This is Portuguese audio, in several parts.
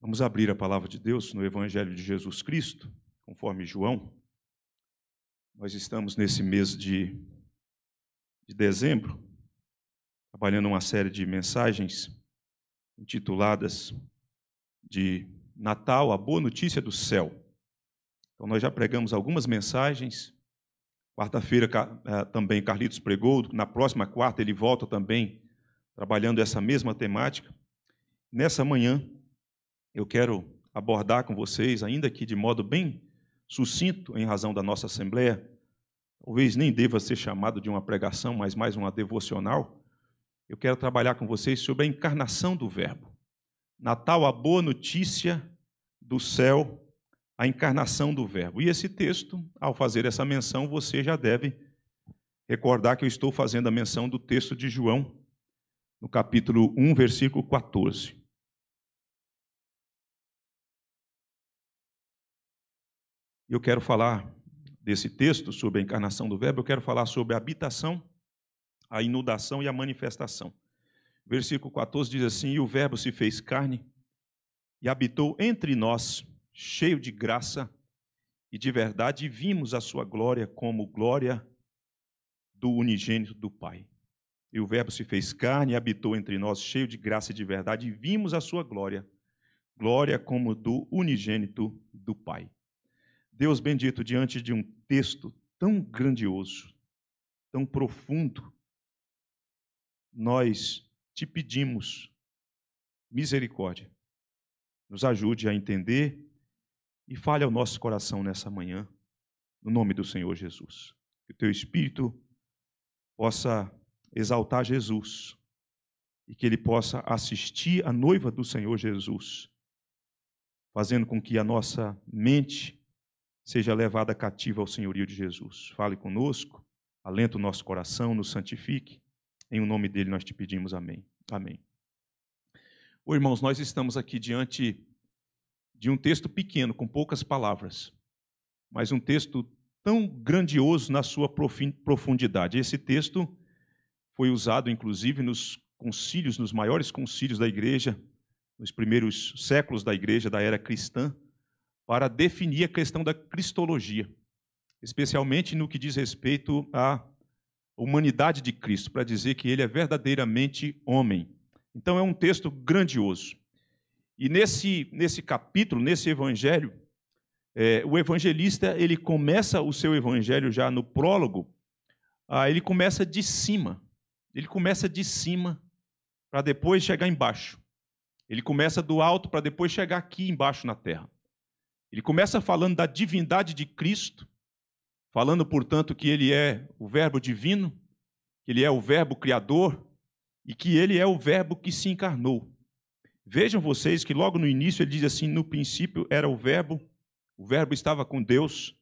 Vamos abrir a palavra de Deus no Evangelho de Jesus Cristo, conforme João. Nós estamos nesse mês de, de dezembro, trabalhando uma série de mensagens intituladas de Natal, a boa notícia do céu. Então, nós já pregamos algumas mensagens. Quarta-feira eh, também Carlitos pregou, na próxima quarta ele volta também trabalhando essa mesma temática. Nessa manhã, eu quero abordar com vocês, ainda que de modo bem sucinto, em razão da nossa Assembleia, talvez nem deva ser chamado de uma pregação, mas mais uma devocional, eu quero trabalhar com vocês sobre a encarnação do Verbo. Natal, a boa notícia do céu, a encarnação do Verbo. E esse texto, ao fazer essa menção, você já deve recordar que eu estou fazendo a menção do texto de João, no capítulo 1, versículo 14. Eu quero falar desse texto sobre a encarnação do Verbo, eu quero falar sobre a habitação, a inundação e a manifestação. Versículo 14 diz assim: E o Verbo se fez carne e habitou entre nós, cheio de graça e de verdade, e vimos a sua glória como glória do unigênito do Pai. E o Verbo se fez carne e habitou entre nós, cheio de graça e de verdade, e vimos a sua glória, glória como do unigênito do Pai. Deus bendito, diante de um texto tão grandioso, tão profundo, nós te pedimos misericórdia. Nos ajude a entender e fale ao nosso coração nessa manhã, no nome do Senhor Jesus. Que o teu espírito possa exaltar Jesus e que ele possa assistir a noiva do Senhor Jesus, fazendo com que a nossa mente seja levada cativa ao senhorio de Jesus. Fale conosco, alenta o nosso coração, nos santifique. Em o nome dele nós te pedimos amém. Amém. Oh, irmãos, nós estamos aqui diante de um texto pequeno, com poucas palavras, mas um texto tão grandioso na sua profundidade. Esse texto foi usado, inclusive, nos concílios, nos maiores concílios da igreja, nos primeiros séculos da igreja, da era cristã, para definir a questão da cristologia, especialmente no que diz respeito à humanidade de Cristo, para dizer que ele é verdadeiramente homem. Então é um texto grandioso. E nesse, nesse capítulo, nesse evangelho, é, o evangelista ele começa o seu evangelho já no prólogo, ah, ele começa de cima. Ele começa de cima para depois chegar embaixo. Ele começa do alto para depois chegar aqui embaixo na terra. Ele começa falando da divindade de Cristo, falando, portanto, que ele é o Verbo divino, que ele é o Verbo criador e que ele é o Verbo que se encarnou. Vejam vocês que logo no início ele diz assim: no princípio era o Verbo, o Verbo estava com Deus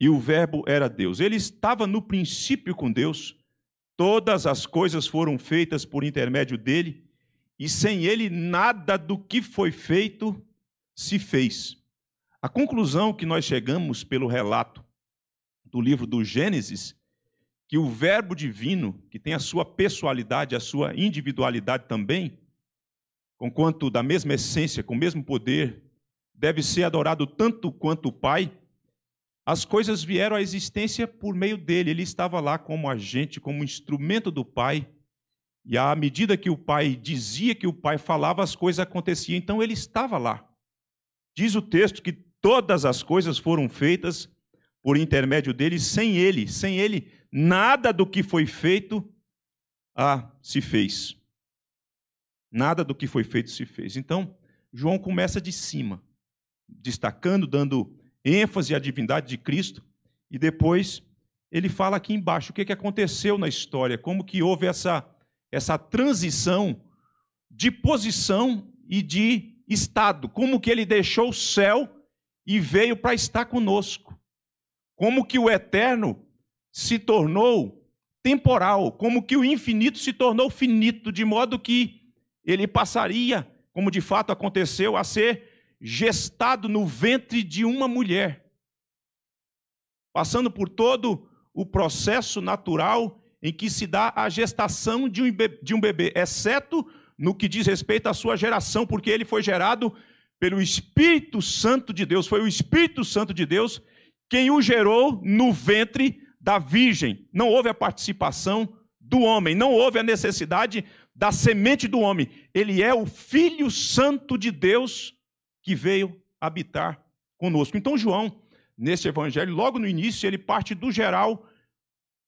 e o Verbo era Deus. Ele estava no princípio com Deus, todas as coisas foram feitas por intermédio dele e sem ele nada do que foi feito se fez. A conclusão que nós chegamos pelo relato do livro do Gênesis, que o Verbo divino, que tem a sua pessoalidade, a sua individualidade também, conquanto da mesma essência, com o mesmo poder, deve ser adorado tanto quanto o Pai, as coisas vieram à existência por meio dele. Ele estava lá como agente, como instrumento do Pai. E à medida que o Pai dizia que o Pai falava, as coisas aconteciam. Então ele estava lá. Diz o texto que Todas as coisas foram feitas por intermédio dele, sem ele, sem ele, nada do que foi feito ah, se fez. Nada do que foi feito se fez. Então, João começa de cima, destacando, dando ênfase à divindade de Cristo, e depois ele fala aqui embaixo o que, é que aconteceu na história, como que houve essa, essa transição de posição e de estado, como que ele deixou o céu e veio para estar conosco. Como que o eterno se tornou temporal, como que o infinito se tornou finito, de modo que ele passaria, como de fato aconteceu, a ser gestado no ventre de uma mulher, passando por todo o processo natural em que se dá a gestação de um bebê, exceto no que diz respeito à sua geração, porque ele foi gerado pelo Espírito Santo de Deus. Foi o Espírito Santo de Deus quem o gerou no ventre da Virgem. Não houve a participação do homem, não houve a necessidade da semente do homem. Ele é o Filho Santo de Deus que veio habitar conosco. Então, João, nesse evangelho, logo no início, ele parte do geral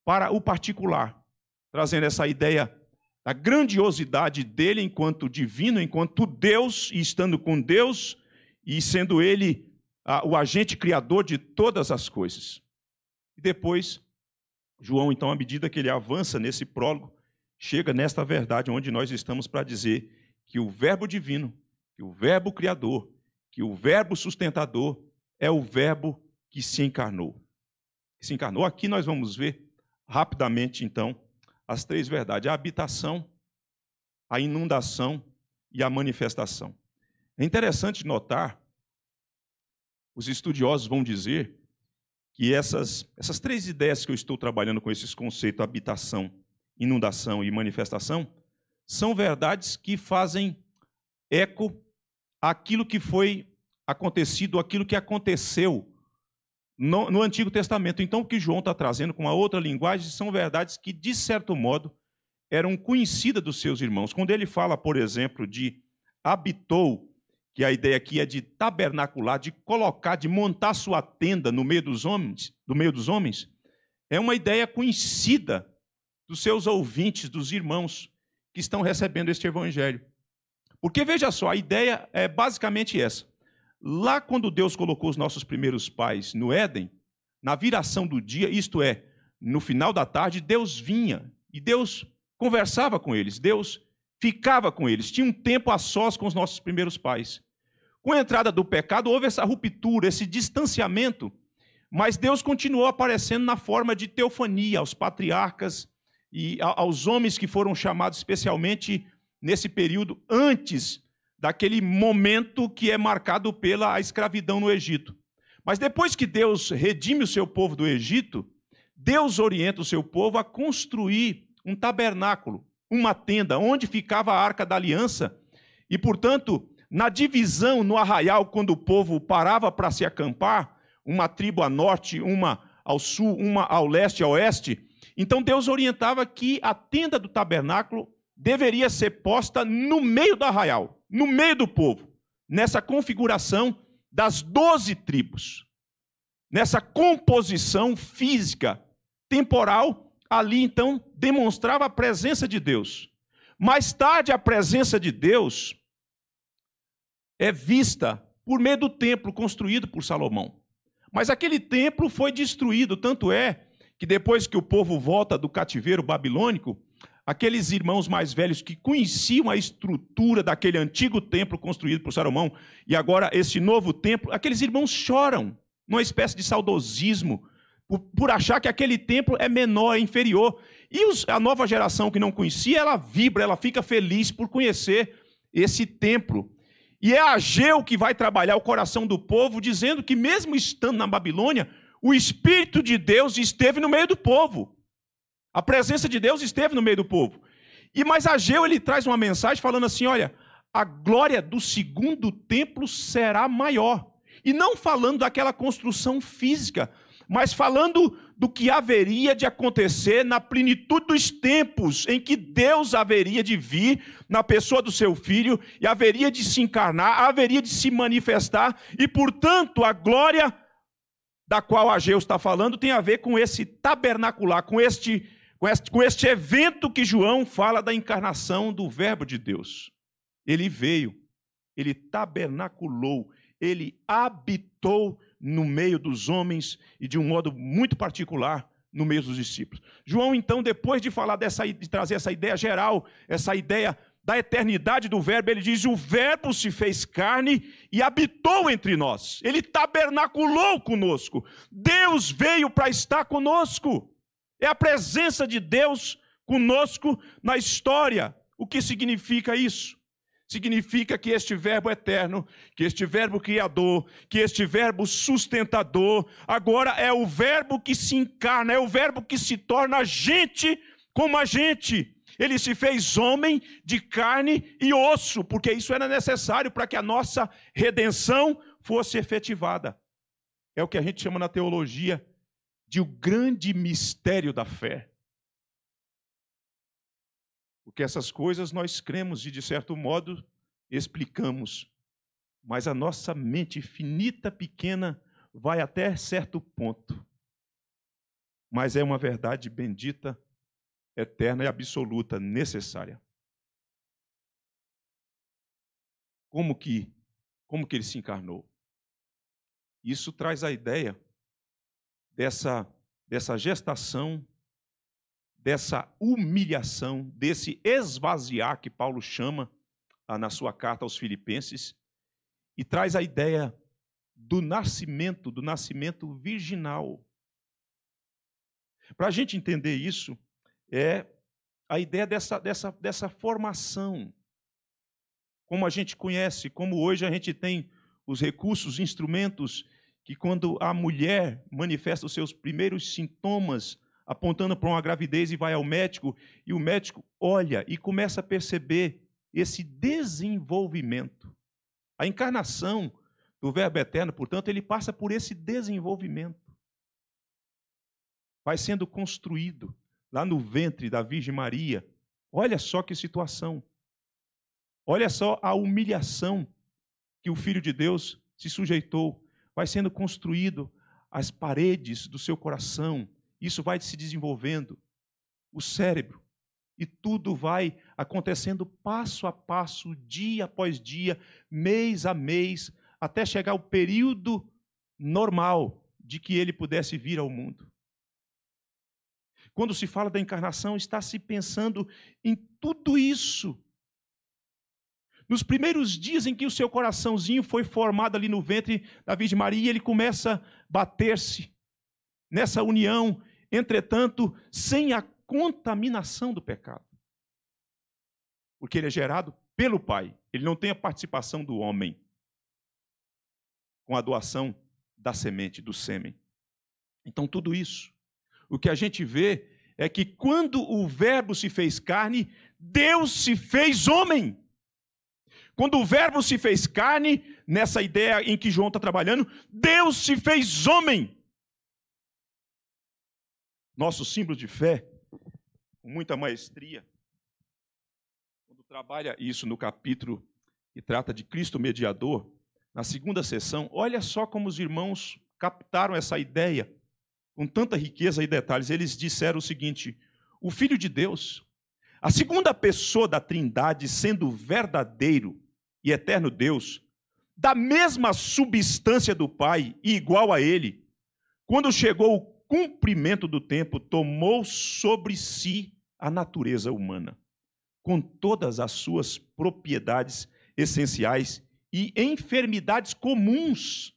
para o particular, trazendo essa ideia da grandiosidade dele enquanto divino, enquanto Deus, e estando com Deus, e sendo ele a, o agente criador de todas as coisas. E depois, João, então, à medida que ele avança nesse prólogo, chega nesta verdade onde nós estamos para dizer que o Verbo divino, que o Verbo criador, que o Verbo sustentador é o Verbo que se encarnou. se encarnou. Aqui nós vamos ver rapidamente, então, as três verdades: a habitação, a inundação e a manifestação. É interessante notar, os estudiosos vão dizer que essas, essas três ideias que eu estou trabalhando com esses conceitos, habitação, inundação e manifestação, são verdades que fazem eco àquilo que foi acontecido, aquilo que aconteceu no, no Antigo Testamento. Então, o que João está trazendo com uma outra linguagem são verdades que, de certo modo, eram conhecidas dos seus irmãos. Quando ele fala, por exemplo, de habitou, que a ideia aqui é de tabernacular, de colocar, de montar sua tenda no meio dos homens, no meio dos homens, é uma ideia conhecida dos seus ouvintes, dos irmãos que estão recebendo este evangelho. Porque veja só, a ideia é basicamente essa. Lá quando Deus colocou os nossos primeiros pais no Éden, na viração do dia, isto é, no final da tarde, Deus vinha e Deus conversava com eles, Deus ficava com eles, tinha um tempo a sós com os nossos primeiros pais. Com a entrada do pecado, houve essa ruptura, esse distanciamento, mas Deus continuou aparecendo na forma de teofania aos patriarcas e aos homens que foram chamados especialmente nesse período antes daquele momento que é marcado pela escravidão no Egito. Mas depois que Deus redime o seu povo do Egito, Deus orienta o seu povo a construir um tabernáculo, uma tenda, onde ficava a arca da aliança. E, portanto, na divisão no arraial, quando o povo parava para se acampar, uma tribo a norte, uma ao sul, uma ao leste, a oeste, então Deus orientava que a tenda do tabernáculo deveria ser posta no meio do arraial, no meio do povo, nessa configuração das doze tribos, nessa composição física, temporal, ali então demonstrava a presença de Deus. Mais tarde, a presença de Deus é vista por meio do templo construído por Salomão. Mas aquele templo foi destruído, tanto é que depois que o povo volta do cativeiro babilônico, aqueles irmãos mais velhos que conheciam a estrutura daquele antigo templo construído por Salomão e agora esse novo templo, aqueles irmãos choram numa espécie de saudosismo por, por achar que aquele templo é menor, é inferior. E os, a nova geração que não conhecia, ela vibra, ela fica feliz por conhecer esse templo. E é Ageu que vai trabalhar o coração do povo, dizendo que mesmo estando na Babilônia, o Espírito de Deus esteve no meio do povo. A presença de Deus esteve no meio do povo. E mas Ageu ele traz uma mensagem falando assim, olha, a glória do segundo templo será maior. E não falando daquela construção física, mas falando do que haveria de acontecer na plenitude dos tempos, em que Deus haveria de vir na pessoa do seu filho, e haveria de se encarnar, haveria de se manifestar, e portanto a glória da qual Ageu está falando tem a ver com esse tabernacular, com este com este, com este evento que João fala da encarnação do Verbo de Deus. Ele veio, ele tabernaculou, ele habitou no meio dos homens e de um modo muito particular no meio dos discípulos. João então, depois de falar dessa de trazer essa ideia geral, essa ideia da eternidade do verbo, ele diz: "O verbo se fez carne e habitou entre nós. Ele tabernaculou conosco. Deus veio para estar conosco." É a presença de Deus conosco na história. O que significa isso? Significa que este Verbo eterno, que este Verbo criador, que este Verbo sustentador, agora é o Verbo que se encarna, é o Verbo que se torna gente como a gente. Ele se fez homem de carne e osso, porque isso era necessário para que a nossa redenção fosse efetivada. É o que a gente chama na teologia de o um grande mistério da fé. Porque essas coisas nós cremos e, de certo modo, explicamos. Mas a nossa mente finita, pequena, vai até certo ponto. Mas é uma verdade bendita, eterna e absoluta, necessária. Como que, como que ele se encarnou? Isso traz a ideia dessa, dessa gestação, dessa humilhação, desse esvaziar que Paulo chama ah, na sua carta aos Filipenses, e traz a ideia do nascimento, do nascimento virginal. Para a gente entender isso, é a ideia dessa, dessa, dessa formação. Como a gente conhece, como hoje a gente tem os recursos, instrumentos que quando a mulher manifesta os seus primeiros sintomas, apontando para uma gravidez e vai ao médico, e o médico olha e começa a perceber esse desenvolvimento. A encarnação do Verbo Eterno, portanto, ele passa por esse desenvolvimento. Vai sendo construído lá no ventre da Virgem Maria. Olha só que situação. Olha só a humilhação que o Filho de Deus se sujeitou vai sendo construído as paredes do seu coração, isso vai se desenvolvendo, o cérebro, e tudo vai acontecendo passo a passo, dia após dia, mês a mês, até chegar o período normal de que ele pudesse vir ao mundo. Quando se fala da encarnação, está se pensando em tudo isso nos primeiros dias em que o seu coraçãozinho foi formado ali no ventre da Virgem Maria, ele começa a bater-se nessa união, entretanto, sem a contaminação do pecado. Porque ele é gerado pelo Pai, ele não tem a participação do homem com a doação da semente, do sêmen. Então, tudo isso, o que a gente vê é que quando o Verbo se fez carne, Deus se fez homem. Quando o Verbo se fez carne, nessa ideia em que João está trabalhando, Deus se fez homem. Nosso símbolo de fé, com muita maestria, quando trabalha isso no capítulo que trata de Cristo mediador, na segunda sessão, olha só como os irmãos captaram essa ideia com tanta riqueza e detalhes. Eles disseram o seguinte: o Filho de Deus, a segunda pessoa da Trindade, sendo verdadeiro, e eterno Deus, da mesma substância do Pai e igual a Ele, quando chegou o cumprimento do tempo, tomou sobre si a natureza humana, com todas as suas propriedades essenciais e enfermidades comuns.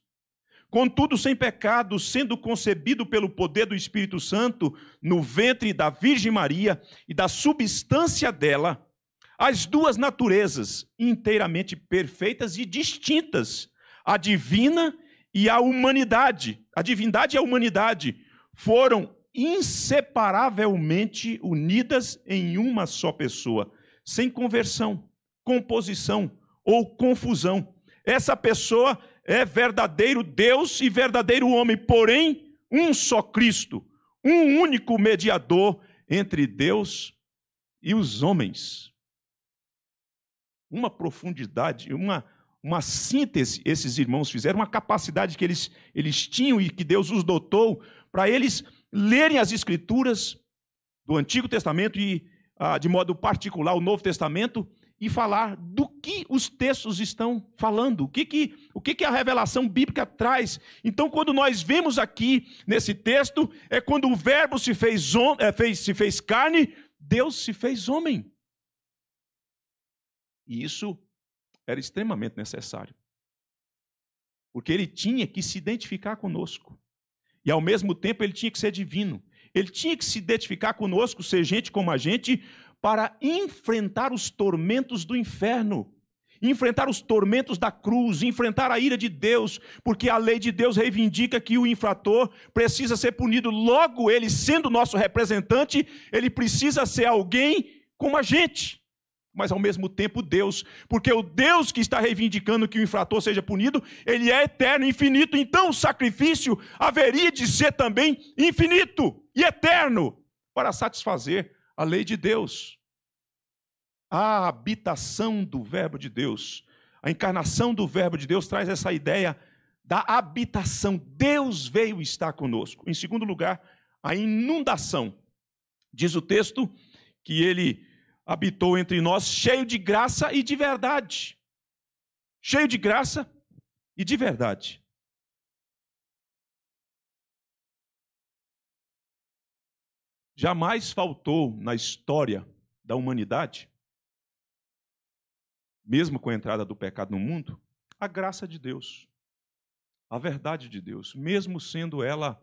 Contudo, sem pecado, sendo concebido pelo poder do Espírito Santo no ventre da Virgem Maria e da substância dela, as duas naturezas inteiramente perfeitas e distintas, a divina e a humanidade, a divindade e a humanidade, foram inseparavelmente unidas em uma só pessoa, sem conversão, composição ou confusão. Essa pessoa é verdadeiro Deus e verdadeiro homem, porém, um só Cristo, um único mediador entre Deus e os homens uma profundidade, uma, uma síntese esses irmãos fizeram, uma capacidade que eles, eles tinham e que Deus os dotou para eles lerem as Escrituras do Antigo Testamento e, ah, de modo particular, o Novo Testamento e falar do que os textos estão falando, o que, que, o que, que a revelação bíblica traz. Então, quando nós vemos aqui nesse texto, é quando o Verbo se fez, é, fez, se fez carne, Deus se fez homem. E isso era extremamente necessário. Porque ele tinha que se identificar conosco. E ao mesmo tempo ele tinha que ser divino. Ele tinha que se identificar conosco, ser gente como a gente, para enfrentar os tormentos do inferno, enfrentar os tormentos da cruz, enfrentar a ira de Deus, porque a lei de Deus reivindica que o infrator precisa ser punido. Logo, ele sendo nosso representante, ele precisa ser alguém como a gente mas ao mesmo tempo Deus, porque o Deus que está reivindicando que o infrator seja punido, ele é eterno, infinito, então o sacrifício haveria de ser também infinito e eterno para satisfazer a lei de Deus. A habitação do Verbo de Deus, a encarnação do Verbo de Deus traz essa ideia da habitação. Deus veio estar conosco. Em segundo lugar, a inundação. Diz o texto que ele habitou entre nós, cheio de graça e de verdade. Cheio de graça e de verdade. Jamais faltou na história da humanidade, mesmo com a entrada do pecado no mundo, a graça de Deus, a verdade de Deus, mesmo sendo ela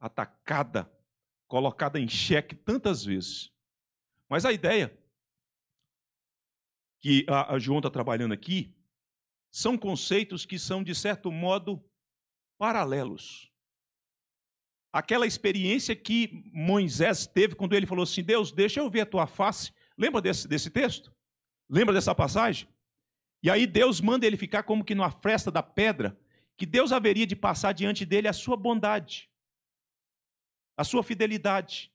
atacada, colocada em xeque tantas vezes. Mas a ideia que a, a João está trabalhando aqui são conceitos que são, de certo modo, paralelos. Aquela experiência que Moisés teve quando ele falou assim: Deus, deixa eu ver a tua face. Lembra desse, desse texto? Lembra dessa passagem? E aí Deus manda ele ficar como que numa fresta da pedra, que Deus haveria de passar diante dele a sua bondade, a sua fidelidade.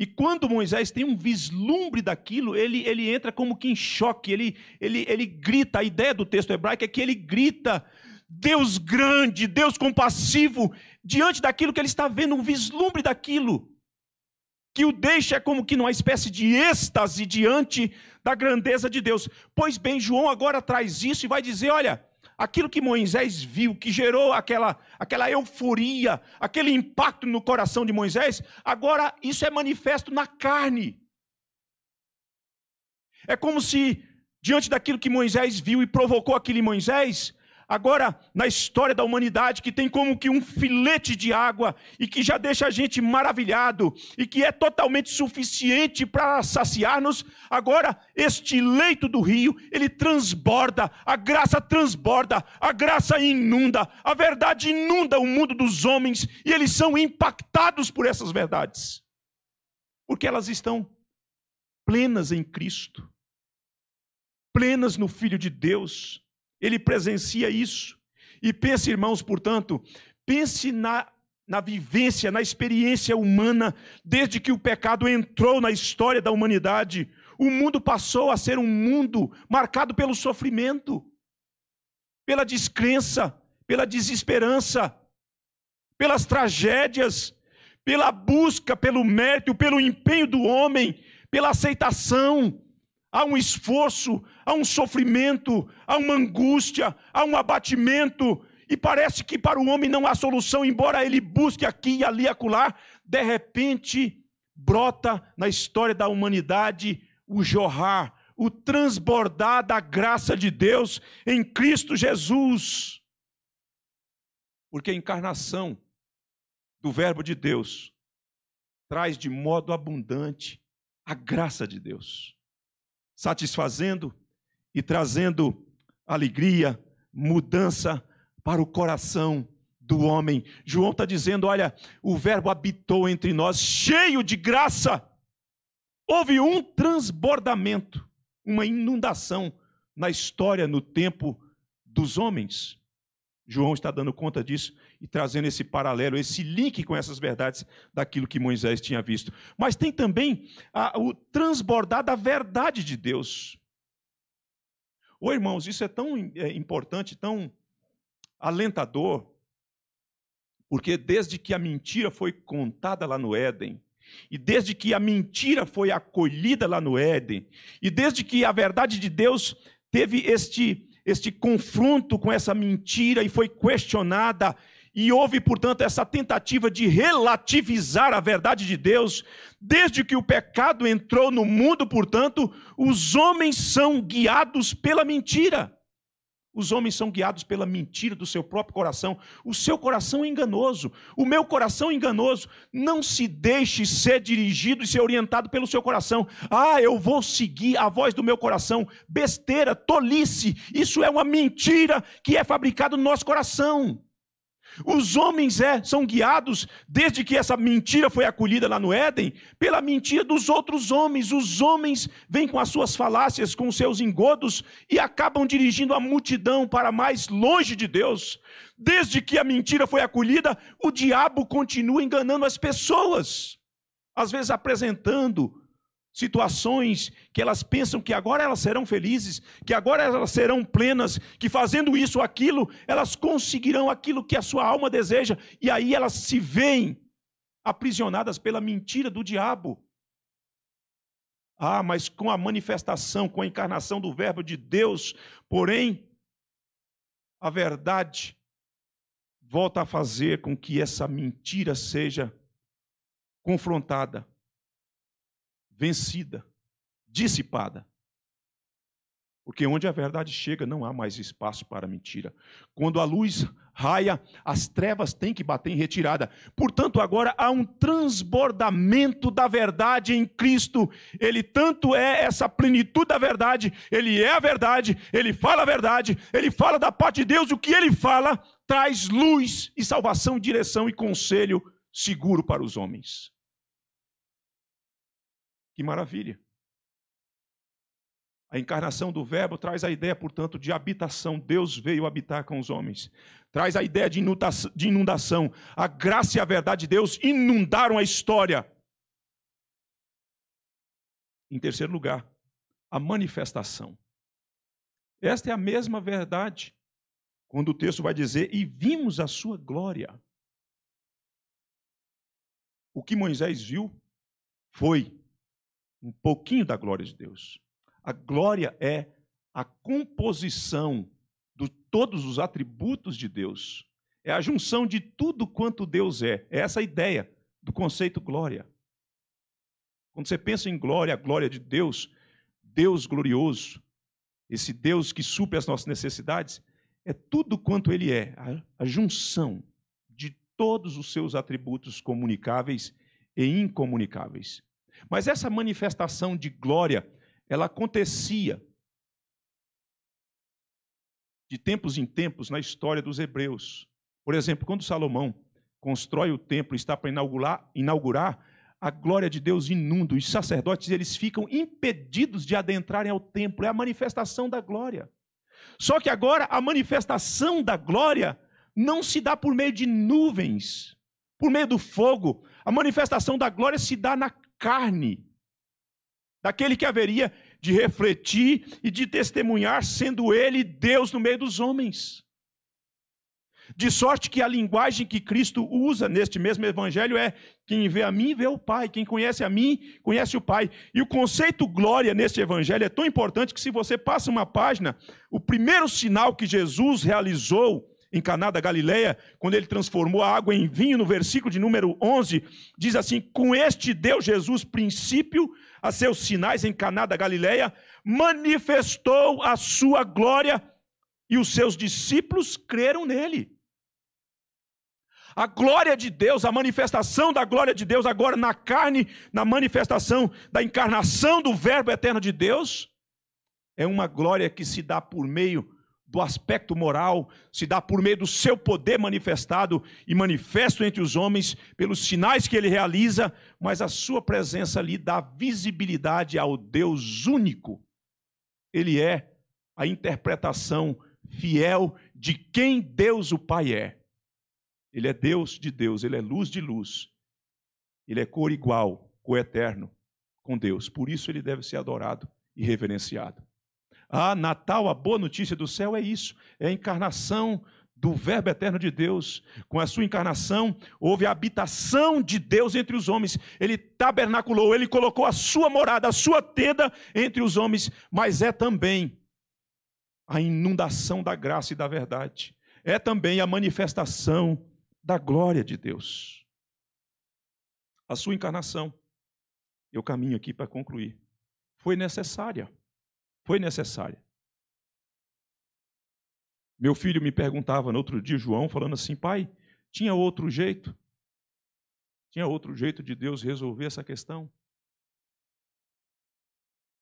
E quando Moisés tem um vislumbre daquilo, ele, ele entra como que em choque, ele, ele, ele grita. A ideia do texto hebraico é que ele grita: Deus grande, Deus compassivo, diante daquilo que ele está vendo, um vislumbre daquilo. Que o deixa como que numa espécie de êxtase diante da grandeza de Deus. Pois bem, João agora traz isso e vai dizer: olha, aquilo que Moisés viu, que gerou aquela, aquela euforia, aquele impacto no coração de Moisés, agora isso é manifesto na carne. É como se, diante daquilo que Moisés viu e provocou aquele Moisés, agora na história da humanidade que tem como que um filete de água e que já deixa a gente maravilhado e que é totalmente suficiente para saciar-nos, agora este leito do rio, ele transborda, a graça transborda, a graça inunda, a verdade inunda o mundo dos homens e eles são impactados por essas verdades. Porque elas estão plenas em Cristo, plenas no Filho de Deus ele presencia isso. E pense, irmãos, portanto, pense na, na vivência, na experiência humana, desde que o pecado entrou na história da humanidade. O mundo passou a ser um mundo marcado pelo sofrimento, pela descrença, pela desesperança, pelas tragédias, pela busca pelo mérito, pelo empenho do homem, pela aceitação. Há um esforço há um sofrimento, há uma angústia, há um abatimento, e parece que para o homem não há solução, embora ele busque aqui e ali acolá, de repente brota na história da humanidade o jorrar, o transbordar da graça de Deus em Cristo Jesus. Porque a encarnação do Verbo de Deus traz de modo abundante a graça de Deus, satisfazendo e trazendo alegria, mudança para o coração do homem. João está dizendo: olha, o Verbo habitou entre nós, cheio de graça. Houve um transbordamento, uma inundação na história, no tempo dos homens. João está dando conta disso e trazendo esse paralelo, esse link com essas verdades daquilo que Moisés tinha visto. Mas tem também a, o transbordar da verdade de Deus. Ô oh, irmãos, isso é tão é, importante, tão alentador, porque desde que a mentira foi contada lá no Éden, e desde que a mentira foi acolhida lá no Éden, e desde que a verdade de Deus teve este, este confronto com essa mentira e foi questionada, e houve, portanto, essa tentativa de relativizar a verdade de Deus. Desde que o pecado entrou no mundo, portanto, os homens são guiados pela mentira. Os homens são guiados pela mentira do seu próprio coração. O seu coração é enganoso. O meu coração é enganoso. Não se deixe ser dirigido e ser orientado pelo seu coração. Ah, eu vou seguir a voz do meu coração. Besteira, tolice. Isso é uma mentira que é fabricada no nosso coração. Os homens é, são guiados, desde que essa mentira foi acolhida lá no Éden, pela mentira dos outros homens. Os homens vêm com as suas falácias, com os seus engodos e acabam dirigindo a multidão para mais longe de Deus. Desde que a mentira foi acolhida, o diabo continua enganando as pessoas, às vezes apresentando situações que elas pensam que agora elas serão felizes, que agora elas serão plenas, que fazendo isso aquilo, elas conseguirão aquilo que a sua alma deseja, e aí elas se veem aprisionadas pela mentira do diabo. Ah, mas com a manifestação, com a encarnação do Verbo de Deus, porém, a verdade volta a fazer com que essa mentira seja confrontada vencida, dissipada. Porque onde a verdade chega, não há mais espaço para mentira. Quando a luz raia, as trevas têm que bater em retirada. Portanto, agora há um transbordamento da verdade em Cristo. Ele tanto é essa plenitude da verdade, ele é a verdade, ele fala a verdade, ele fala da parte de Deus, o que ele fala traz luz e salvação, direção e conselho seguro para os homens. Que maravilha! A encarnação do Verbo traz a ideia, portanto, de habitação. Deus veio habitar com os homens. Traz a ideia de inundação. A graça e a verdade de Deus inundaram a história. Em terceiro lugar, a manifestação. Esta é a mesma verdade quando o texto vai dizer: E vimos a sua glória. O que Moisés viu foi um pouquinho da glória de Deus. A glória é a composição de todos os atributos de Deus. É a junção de tudo quanto Deus é. É essa a ideia do conceito glória. Quando você pensa em glória, a glória de Deus, Deus glorioso, esse Deus que supre as nossas necessidades, é tudo quanto Ele é, a, a junção de todos os seus atributos comunicáveis e incomunicáveis. Mas essa manifestação de glória, ela acontecia de tempos em tempos na história dos hebreus. Por exemplo, quando Salomão constrói o templo e está para inaugurar, inaugurar, a glória de Deus inunda. Os sacerdotes eles ficam impedidos de adentrarem ao templo. É a manifestação da glória. Só que agora a manifestação da glória não se dá por meio de nuvens, por meio do fogo. A manifestação da glória se dá na carne, daquele que haveria de refletir e de testemunhar, sendo ele Deus no meio dos homens. De sorte que a linguagem que Cristo usa neste mesmo evangelho é: quem vê a mim vê o Pai, quem conhece a mim conhece o Pai. E o conceito glória neste evangelho é tão importante que, se você passa uma página, o primeiro sinal que Jesus realizou em Caná da Galileia, quando ele transformou a água em vinho, no versículo de número 11, diz assim: "Com este Deus Jesus princípio a seus sinais em Caná da Galileia, manifestou a sua glória e os seus discípulos creram nele." A glória de Deus, a manifestação da glória de Deus agora na carne, na manifestação da encarnação do Verbo eterno de Deus, é uma glória que se dá por meio do aspecto moral, se dá por meio do seu poder manifestado e manifesto entre os homens, pelos sinais que ele realiza, mas a sua presença lhe dá visibilidade ao Deus único. Ele é a interpretação fiel de quem Deus o Pai é. Ele é Deus de Deus, ele é luz de luz. Ele é cor igual, coeterno com Deus. Por isso ele deve ser adorado e reverenciado. Ah, Natal, a boa notícia do céu é isso, é a encarnação do Verbo eterno de Deus. Com a sua encarnação, houve a habitação de Deus entre os homens. Ele tabernaculou, ele colocou a sua morada, a sua tenda entre os homens, mas é também a inundação da graça e da verdade. É também a manifestação da glória de Deus. A sua encarnação, eu caminho aqui para concluir, foi necessária foi necessária. Meu filho me perguntava no outro dia, João, falando assim: pai, tinha outro jeito? Tinha outro jeito de Deus resolver essa questão?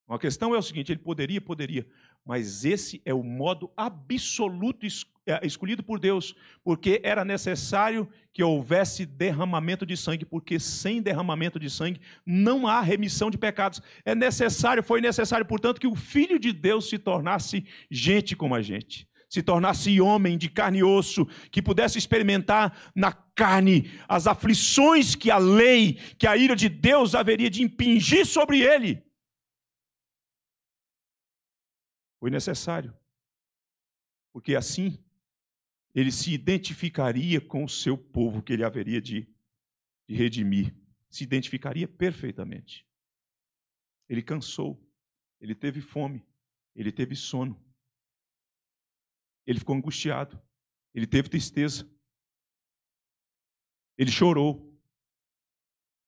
Uma questão é o seguinte: ele poderia, poderia, mas esse é o modo absoluto é, escolhido por Deus, porque era necessário que houvesse derramamento de sangue, porque sem derramamento de sangue não há remissão de pecados. É necessário, foi necessário, portanto, que o Filho de Deus se tornasse gente como a gente se tornasse homem de carne e osso, que pudesse experimentar na carne as aflições que a lei, que a ira de Deus haveria de impingir sobre ele. Foi necessário. Porque assim ele se identificaria com o seu povo que ele haveria de, de redimir. Se identificaria perfeitamente. Ele cansou, ele teve fome, ele teve sono, ele ficou angustiado, ele teve tristeza, ele chorou,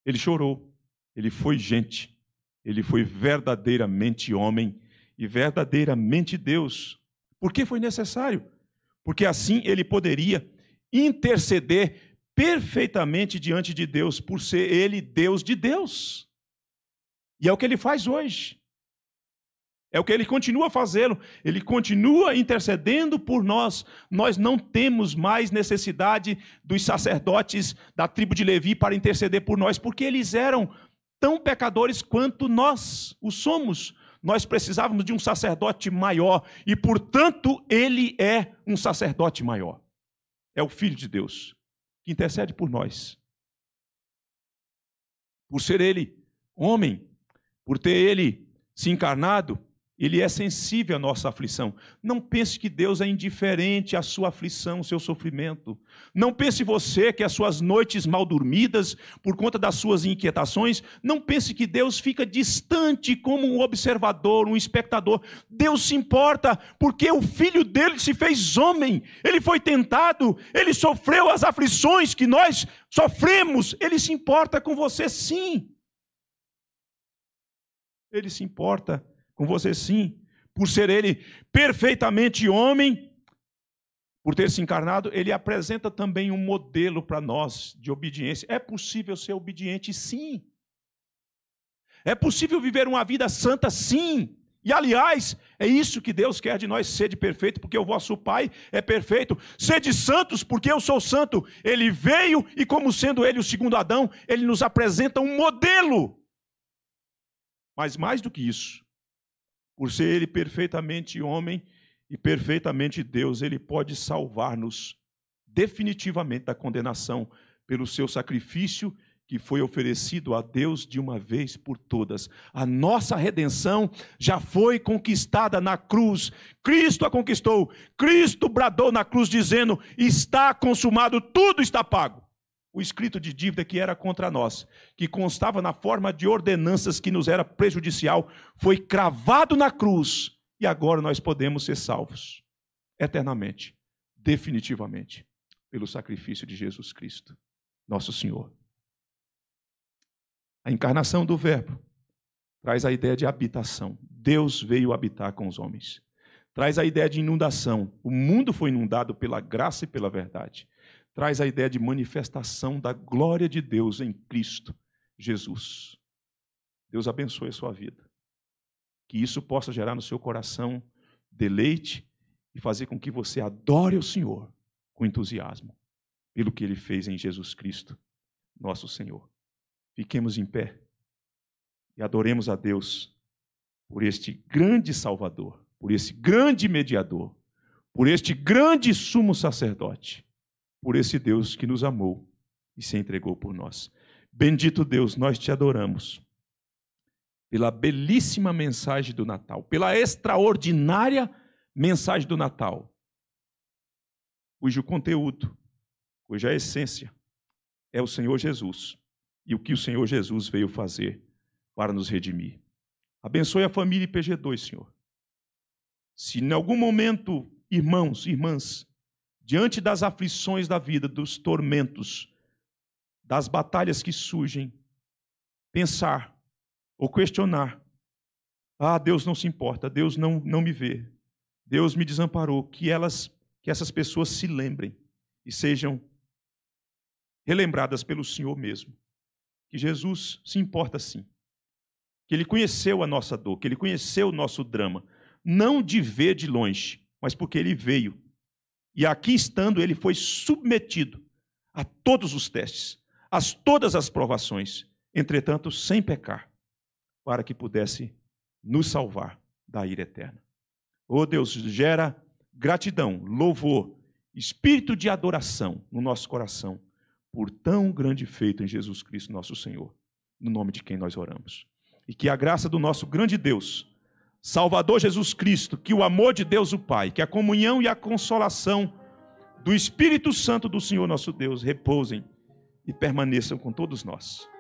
ele chorou, ele foi gente, ele foi verdadeiramente homem e verdadeiramente Deus. Por que foi necessário? Porque assim ele poderia interceder perfeitamente diante de Deus, por ser ele Deus de Deus. E é o que ele faz hoje. É o que ele continua fazendo. Ele continua intercedendo por nós. Nós não temos mais necessidade dos sacerdotes da tribo de Levi para interceder por nós, porque eles eram tão pecadores quanto nós o somos. Nós precisávamos de um sacerdote maior e, portanto, ele é um sacerdote maior. É o Filho de Deus que intercede por nós. Por ser ele homem, por ter ele se encarnado, ele é sensível à nossa aflição. Não pense que Deus é indiferente à sua aflição, ao seu sofrimento. Não pense você que as suas noites mal dormidas, por conta das suas inquietações, não pense que Deus fica distante como um observador, um espectador. Deus se importa, porque o filho dele se fez homem. Ele foi tentado, ele sofreu as aflições que nós sofremos. Ele se importa com você, sim. Ele se importa com você sim, por ser ele perfeitamente homem, por ter se encarnado, ele apresenta também um modelo para nós de obediência. É possível ser obediente, sim. É possível viver uma vida santa, sim. E aliás, é isso que Deus quer de nós, sede perfeito, porque o vosso Pai é perfeito. Sede santos, porque eu sou santo. Ele veio e, como sendo ele o segundo Adão, ele nos apresenta um modelo. Mas mais do que isso, por ser ele perfeitamente homem e perfeitamente Deus, ele pode salvar-nos definitivamente da condenação pelo seu sacrifício que foi oferecido a Deus de uma vez por todas. A nossa redenção já foi conquistada na cruz. Cristo a conquistou. Cristo bradou na cruz dizendo: "Está consumado, tudo está pago" o escrito de dívida que era contra nós, que constava na forma de ordenanças que nos era prejudicial, foi cravado na cruz e agora nós podemos ser salvos eternamente, definitivamente, pelo sacrifício de Jesus Cristo, nosso Senhor. A encarnação do Verbo traz a ideia de habitação. Deus veio habitar com os homens. Traz a ideia de inundação. O mundo foi inundado pela graça e pela verdade traz a ideia de manifestação da glória de Deus em Cristo Jesus. Deus abençoe a sua vida. Que isso possa gerar no seu coração deleite e fazer com que você adore o Senhor com entusiasmo pelo que ele fez em Jesus Cristo, nosso Senhor. Fiquemos em pé e adoremos a Deus por este grande Salvador, por esse grande mediador, por este grande sumo sacerdote por esse Deus que nos amou e se entregou por nós. Bendito Deus, nós te adoramos pela belíssima mensagem do Natal, pela extraordinária mensagem do Natal, cujo conteúdo, cuja essência é o Senhor Jesus e o que o Senhor Jesus veio fazer para nos redimir. Abençoe a família IPG2, Senhor. Se em algum momento, irmãos, irmãs, diante das aflições da vida, dos tormentos, das batalhas que surgem, pensar ou questionar: ah, Deus não se importa, Deus não, não me vê, Deus me desamparou, que elas, que essas pessoas se lembrem e sejam relembradas pelo Senhor mesmo. Que Jesus se importa sim. Que ele conheceu a nossa dor, que ele conheceu o nosso drama, não de ver de longe, mas porque ele veio e aqui estando, ele foi submetido a todos os testes, a todas as provações, entretanto, sem pecar, para que pudesse nos salvar da ira eterna. Oh Deus, gera gratidão, louvor, espírito de adoração no nosso coração por tão grande feito em Jesus Cristo, nosso Senhor, no nome de quem nós oramos. E que a graça do nosso grande Deus Salvador Jesus Cristo, que o amor de Deus o Pai, que a comunhão e a consolação do Espírito Santo do Senhor nosso Deus repousem e permaneçam com todos nós.